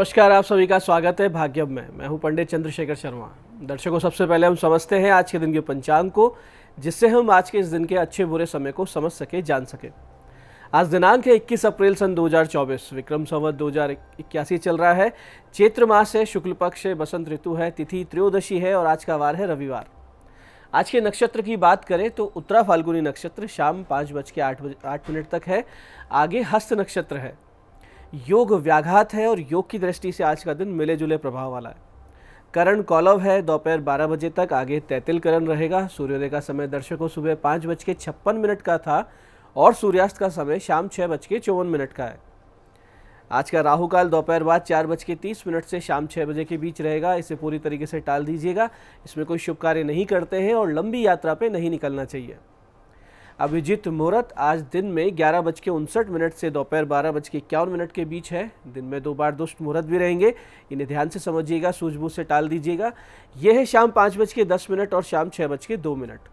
नमस्कार आप सभी का स्वागत है भाग्यम में मैं हूं पंडित चंद्रशेखर शर्मा दर्शकों सबसे पहले हम समझते हैं आज के दिन के पंचांग को जिससे हम आज के इस दिन के अच्छे बुरे समय को समझ सके जान सके आज दिनांक है 21 अप्रैल सन 2024 विक्रम संवत दो चल रहा है चैत्र मास है शुक्ल पक्ष है बसंत ऋतु है तिथि त्रयोदशी है और आज का वार है रविवार आज के नक्षत्र की बात करें तो उत्तरा फाल्गुनी नक्षत्र शाम पाँच बज के आठ मिनट तक है आगे हस्त नक्षत्र है योग व्याघात है और योग की दृष्टि से आज का दिन मिले जुले प्रभाव वाला है करण कौलव है दोपहर 12 बजे तक आगे तैतिल करण रहेगा सूर्योदय का समय दर्शकों सुबह पाँच बज के छप्पन मिनट का था और सूर्यास्त का समय शाम छः बज के चौवन मिनट का है आज का राहु काल दोपहर बाद चार बज के तीस मिनट से शाम छः बजे के बीच रहेगा इसे पूरी तरीके से टाल दीजिएगा इसमें कोई शुभ कार्य नहीं करते हैं और लंबी यात्रा पर नहीं निकलना चाहिए अभिजीत मुहूर्त आज दिन में ग्यारह बज के उनसठ मिनट से दोपहर बारह बज के इक्यावन मिनट के बीच है दिन में दो बार दुष्ट मुहूर्त भी रहेंगे इन्हें ध्यान से समझिएगा सूझबूझ से टाल दीजिएगा यह है शाम पाँच बज के दस मिनट और शाम छः बज के दो मिनट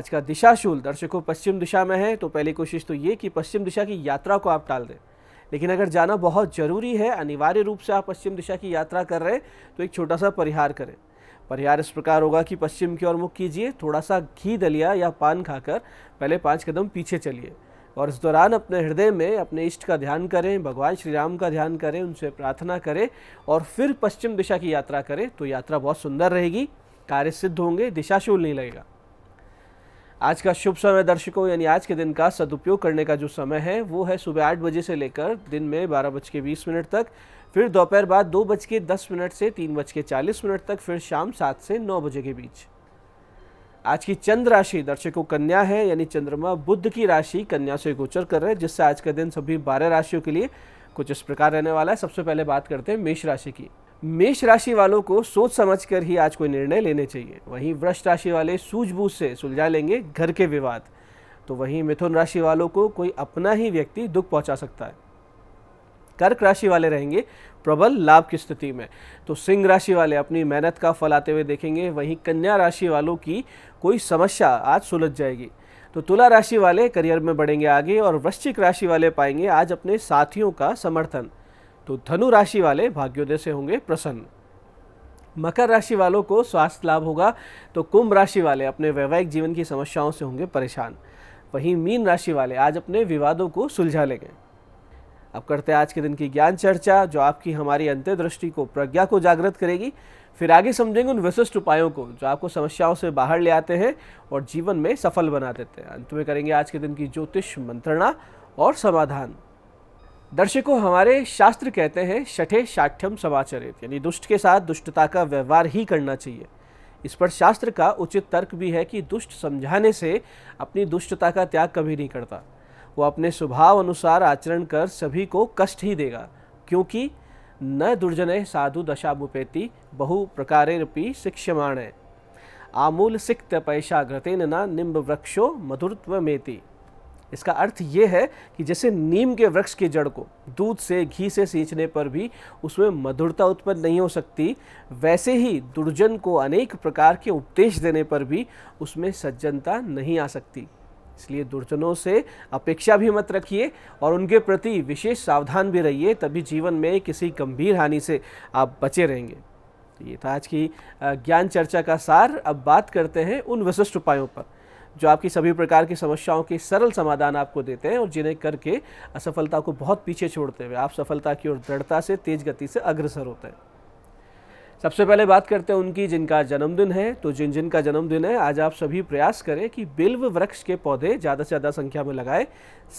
आज का दिशाशूल दर्शकों पश्चिम दिशा में है तो पहली कोशिश तो ये कि पश्चिम दिशा की यात्रा को आप टाल दें लेकिन अगर जाना बहुत ज़रूरी है अनिवार्य रूप से आप पश्चिम दिशा की यात्रा कर रहे हैं तो एक छोटा सा परिहार करें परिहार इस प्रकार होगा कि पश्चिम की ओर मुख कीजिए थोड़ा सा घी दलिया या पान खाकर पहले पांच कदम पीछे चलिए और इस दौरान अपने हृदय में अपने इष्ट का ध्यान करें भगवान श्री राम का ध्यान करें उनसे प्रार्थना करें और फिर पश्चिम दिशा की यात्रा करें तो यात्रा बहुत सुंदर रहेगी कार्य सिद्ध होंगे दिशाशूल नहीं लगेगा आज का शुभ समय दर्शकों यानी आज के दिन का सदुपयोग करने का जो समय है वो है सुबह आठ बजे से लेकर दिन में बारह बज के बीस मिनट तक फिर दोपहर बाद दो बज के दस मिनट से तीन बज के चालीस मिनट तक फिर शाम सात से नौ बजे के बीच आज की चंद्र राशि दर्शकों कन्या है यानी चंद्रमा बुद्ध की राशि कन्या से गोचर कर रहे हैं जिससे आज का दिन सभी बारह राशियों के लिए कुछ इस प्रकार रहने वाला है सबसे पहले बात करते हैं मेष राशि की मेष राशि वालों को सोच समझ कर ही आज कोई निर्णय लेने चाहिए वहीं वृक्ष राशि वाले सूझबूझ से सुलझा लेंगे घर के विवाद तो वहीं मिथुन राशि वालों को कोई अपना ही व्यक्ति दुख पहुंचा सकता है कर्क राशि वाले रहेंगे प्रबल लाभ की स्थिति में तो सिंह राशि वाले अपनी मेहनत का फल आते हुए देखेंगे वहीं कन्या राशि वालों की कोई समस्या आज सुलझ जाएगी तो तुला राशि वाले करियर में बढ़ेंगे आगे और वृश्चिक राशि वाले पाएंगे आज अपने साथियों का समर्थन तो धनु राशि वाले भाग्योदय से होंगे प्रसन्न मकर राशि वालों को स्वास्थ्य लाभ होगा तो कुंभ राशि वाले अपने वैवाहिक जीवन की समस्याओं से होंगे परेशान वहीं मीन राशि वाले आज अपने विवादों को सुलझा लेंगे अब करते हैं आज के दिन की ज्ञान चर्चा जो आपकी हमारी अंत्यदृष्टि को प्रज्ञा को जागृत करेगी फिर आगे समझेंगे उन विशिष्ट उपायों को जो आपको समस्याओं से बाहर ले आते हैं और जीवन में सफल बना देते हैं अंत में करेंगे आज के दिन की ज्योतिष मंत्रणा और समाधान दर्शकों हमारे शास्त्र कहते हैं छठे साठ्यम समाचरित यानी दुष्ट के साथ दुष्टता का व्यवहार ही करना चाहिए इस पर शास्त्र का उचित तर्क भी है कि दुष्ट समझाने से अपनी दुष्टता का त्याग कभी नहीं करता वो अपने स्वभाव अनुसार आचरण कर सभी को कष्ट ही देगा क्योंकि न दुर्जने साधु दशामुपेति बहु प्रकारेणपि शिक्ष्यमाण है आमूल सिक्त घृते न निम्ब वृक्षो मधुरत्वमेति इसका अर्थ ये है कि जैसे नीम के वृक्ष की जड़ को दूध से घी से सींचने पर भी उसमें मधुरता उत्पन्न नहीं हो सकती वैसे ही दुर्जन को अनेक प्रकार के उपदेश देने पर भी उसमें सज्जनता नहीं आ सकती इसलिए दुर्जनों से अपेक्षा भी मत रखिए और उनके प्रति विशेष सावधान भी रहिए तभी जीवन में किसी गंभीर हानि से आप बचे रहेंगे तो ये था आज की ज्ञान चर्चा का सार अब बात करते हैं उन विशिष्ट उपायों पर जो आपकी सभी प्रकार की समस्याओं के सरल समाधान आपको देते हैं और जिन्हें करके असफलता को बहुत पीछे छोड़ते हुए आप सफलता की ओर दृढ़ता से तेज गति से अग्रसर होते हैं सबसे पहले बात करते हैं उनकी जिनका जन्मदिन है तो जिन जिन का जन्मदिन है आज आप सभी प्रयास करें कि बिल्व वृक्ष के पौधे ज़्यादा से ज़्यादा संख्या में लगाएं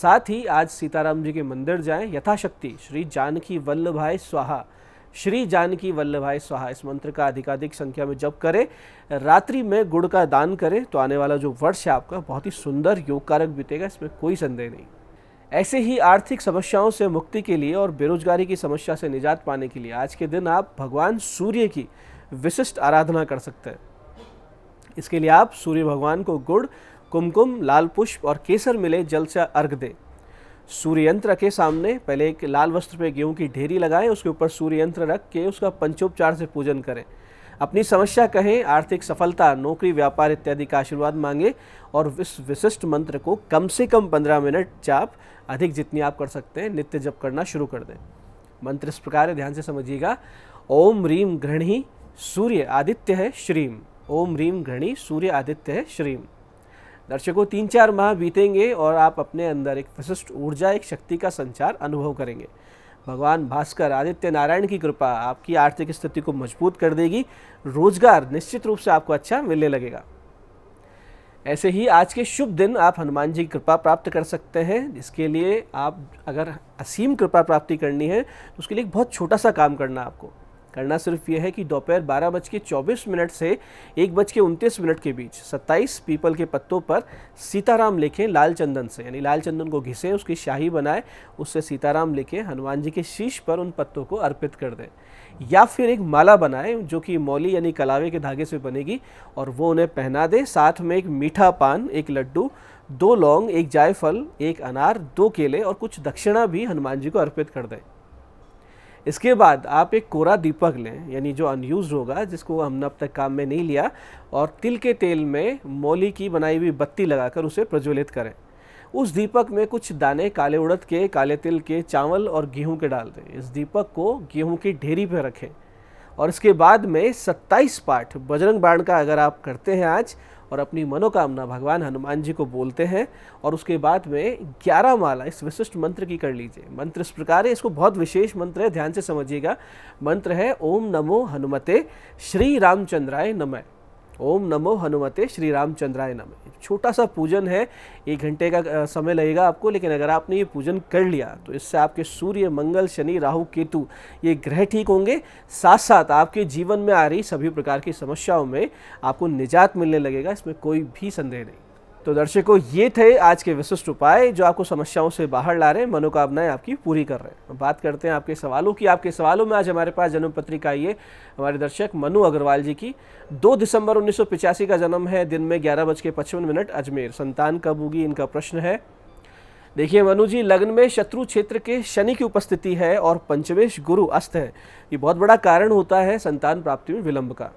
साथ ही आज सीताराम जी के मंदिर जाएं यथाशक्ति श्री जानकी वल्लभ भाई स्वाहा श्री जानकी वल्लभ भाई स्वाहा इस मंत्र का अधिकाधिक संख्या में जप करें रात्रि में गुड़ का दान करें तो आने वाला जो वर्ष है आपका बहुत ही सुंदर योग कारक बीतेगा इसमें कोई संदेह नहीं ऐसे ही आर्थिक समस्याओं से मुक्ति के लिए और बेरोजगारी की समस्या से निजात पाने के लिए आज के दिन आप भगवान सूर्य की विशिष्ट आराधना कर सकते हैं इसके लिए आप सूर्य भगवान को गुड़ कुमकुम लाल पुष्प और केसर मिले जल से अर्घ दें सूर्य यंत्र के सामने पहले एक लाल वस्त्र पे गेहूं की ढेरी लगाएं उसके ऊपर सूर्य यंत्र रख के उसका पंचोपचार से पूजन करें अपनी समस्या कहें आर्थिक सफलता नौकरी व्यापार इत्यादि का आशीर्वाद मांगे और इस विशिष्ट मंत्र को कम से कम पंद्रह मिनट चाप अधिक जितनी आप कर सकते हैं नित्य जप करना शुरू कर दें मंत्र इस प्रकार ध्यान से समझिएगा ओम रीम घृणी सूर्य आदित्य है श्रीम ओम रीम घृणी सूर्य आदित्य है श्रीम दर्शकों तीन चार माह बीतेंगे और आप अपने अंदर एक विशिष्ट ऊर्जा एक शक्ति का संचार अनुभव करेंगे भगवान भास्कर आदित्य नारायण की कृपा आपकी आर्थिक स्थिति को मजबूत कर देगी रोजगार निश्चित रूप से आपको अच्छा मिलने लगेगा ऐसे ही आज के शुभ दिन आप हनुमान जी की कृपा प्राप्त कर सकते हैं इसके लिए आप अगर असीम कृपा प्राप्ति करनी है तो उसके लिए एक बहुत छोटा सा काम करना आपको करना सिर्फ ये है कि दोपहर बारह बज के चौबीस मिनट से एक बज के उनतीस मिनट के बीच सत्ताईस पीपल के पत्तों पर सीताराम लिखें लाल चंदन से यानी लाल चंदन को घिसें उसकी शाही बनाएं उससे सीताराम लिखें हनुमान जी के शीश पर उन पत्तों को अर्पित कर दें या फिर एक माला बनाएं जो कि मौली यानी कलावे के धागे से बनेगी और वो उन्हें पहना दें साथ में एक मीठा पान एक लड्डू दो लौंग एक जायफल एक अनार दो केले और कुछ दक्षिणा भी हनुमान जी को अर्पित कर दें इसके बाद आप एक कोरा दीपक लें यानी जो अनयूज होगा जिसको हमने अब तक काम में नहीं लिया और तिल के तेल में मोली की बनाई हुई बत्ती लगाकर उसे प्रज्वलित करें उस दीपक में कुछ दाने काले उड़द के काले तिल के चावल और गेहूँ के डाल दें इस दीपक को गेहूँ की ढेरी पर रखें और इसके बाद में 27 पाठ बजरंग बाण का अगर आप करते हैं आज और अपनी मनोकामना भगवान हनुमान जी को बोलते हैं और उसके बाद में ग्यारह माला इस विशिष्ट मंत्र की कर लीजिए मंत्र इस प्रकार है इसको बहुत विशेष मंत्र है ध्यान से समझिएगा मंत्र है ओम नमो हनुमते श्री रामचंद्राय नमः ओम नमो हनुमते श्री रामचंद्राय नम छोटा सा पूजन है एक घंटे का समय लगेगा आपको लेकिन अगर आपने ये पूजन कर लिया तो इससे आपके सूर्य मंगल शनि राहु केतु ये ग्रह ठीक होंगे साथ साथ आपके जीवन में आ रही सभी प्रकार की समस्याओं में आपको निजात मिलने लगेगा इसमें कोई भी संदेह नहीं तो दर्शकों ये थे आज के विशिष्ट उपाय जो आपको समस्याओं से बाहर ला रहे हैं मनोकामनाएं आपकी पूरी कर रहे हैं बात करते हैं आपके सवालों की आपके सवालों में आज हमारे पास जन्म पत्रिका ये हमारे दर्शक मनु अग्रवाल जी की 2 दिसंबर उन्नीस का जन्म है दिन में ग्यारह बज के पचपन मिनट अजमेर संतान कब होगी इनका प्रश्न है देखिए मनु जी लग्न में शत्रु क्षेत्र के शनि की उपस्थिति है और पंचमेश गुरु अस्त है ये बहुत बड़ा कारण होता है संतान प्राप्ति में विलंब का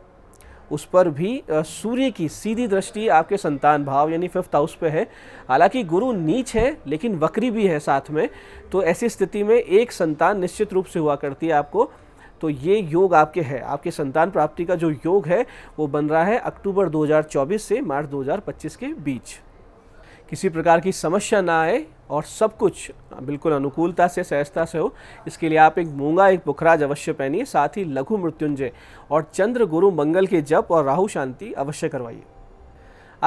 उस पर भी सूर्य की सीधी दृष्टि आपके संतान भाव यानी फिफ्थ हाउस पे है हालांकि गुरु नीच है लेकिन वक्री भी है साथ में तो ऐसी स्थिति में एक संतान निश्चित रूप से हुआ करती है आपको तो ये योग आपके है आपके संतान प्राप्ति का जो योग है वो बन रहा है अक्टूबर 2024 से मार्च 2025 के बीच किसी प्रकार की समस्या ना आए और सब कुछ बिल्कुल अनुकूलता से सहजता से हो इसके लिए आप एक मूंगा एक पुखराज अवश्य पहनिए साथ ही लघु मृत्युंजय और चंद्र गुरु मंगल के जप और राहु शांति अवश्य करवाइए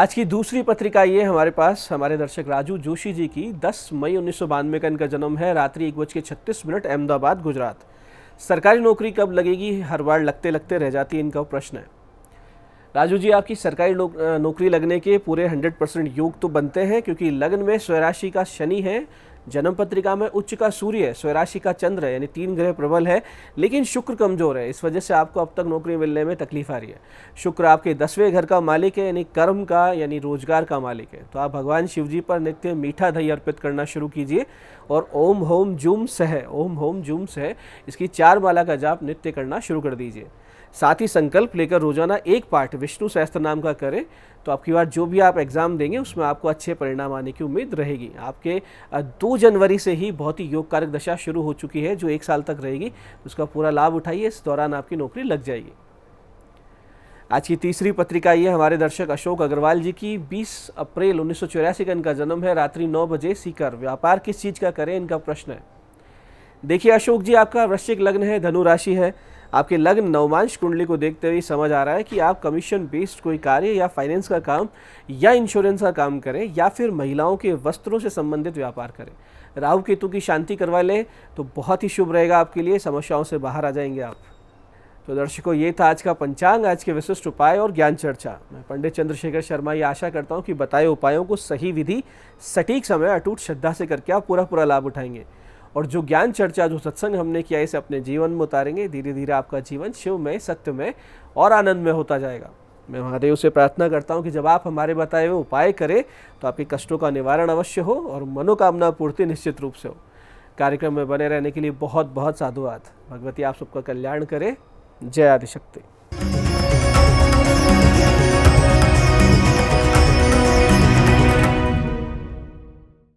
आज की दूसरी पत्रिका ये हमारे पास हमारे दर्शक राजू जोशी जी की 10 मई उन्नीस का इनका जन्म है रात्रि एक बज के छत्तीस मिनट अहमदाबाद गुजरात सरकारी नौकरी कब लगेगी हर बार लगते लगते रह जाती है इनका प्रश्न है राजू जी आपकी सरकारी नौकरी लगने के पूरे 100 परसेंट योग तो बनते हैं क्योंकि लग्न में स्वराशि का शनि है जन्म पत्रिका में उच्च का सूर्य है स्वराशि का चंद्र है यानी तीन ग्रह प्रबल है लेकिन शुक्र कमजोर है इस वजह से आपको अब तक नौकरी मिलने में तकलीफ आ रही है शुक्र आपके दसवें घर का मालिक है यानी कर्म का यानी रोजगार का मालिक है तो आप भगवान शिव जी पर नित्य मीठा दही अर्पित करना शुरू कीजिए और ओम होम जूम सह ओम होम जूम सह इसकी चार माला का जाप नित्य करना शुरू कर दीजिए साथ ही संकल्प लेकर रोजाना एक पाठ विष्णु सहस्त्र नाम का करें तो आपकी बार जो भी आप एग्ज़ाम देंगे उसमें आपको अच्छे परिणाम आने की उम्मीद रहेगी आपके दो जनवरी से ही बहुत ही योग कारक दशा शुरू हो चुकी है जो एक साल तक रहेगी उसका पूरा लाभ उठाइए इस दौरान आपकी नौकरी लग जाएगी आज की तीसरी पत्रिका ये हमारे दर्शक अशोक अग्रवाल जी की 20 अप्रैल उन्नीस का इनका जन्म है रात्रि 9 बजे सीकर व्यापार किस चीज़ का करें इनका प्रश्न है देखिए अशोक जी आपका वृश्चिक लग्न है धनु राशि है आपके लग्न नवमांश कुंडली को देखते हुए समझ आ रहा है कि आप कमीशन बेस्ड कोई कार्य या फाइनेंस का काम या इंश्योरेंस का काम करें या फिर महिलाओं के वस्त्रों से संबंधित व्यापार करें राहु केतु की शांति करवा लें तो बहुत ही शुभ रहेगा आपके लिए समस्याओं से बाहर आ जाएंगे आप तो दर्शकों ये था आज का पंचांग आज के विशिष्ट उपाय और ज्ञान चर्चा मैं पंडित चंद्रशेखर शर्मा ये आशा करता हूँ कि बताए उपायों को सही विधि सटीक समय अटूट श्रद्धा से करके आप पूरा पूरा लाभ उठाएंगे और जो ज्ञान चर्चा जो सत्संग हमने किया इसे अपने जीवन में उतारेंगे धीरे धीरे आपका जीवन शिव में सत्य में और आनंद में होता जाएगा मैं महादेव से प्रार्थना करता हूँ कि जब आप हमारे बताए हुए उपाय करें तो आपके कष्टों का निवारण अवश्य हो और मनोकामना पूर्ति निश्चित रूप से हो कार्यक्रम में बने रहने के लिए बहुत बहुत साधुवाद भगवती आप सबका कल्याण करें जय आदिशक्ति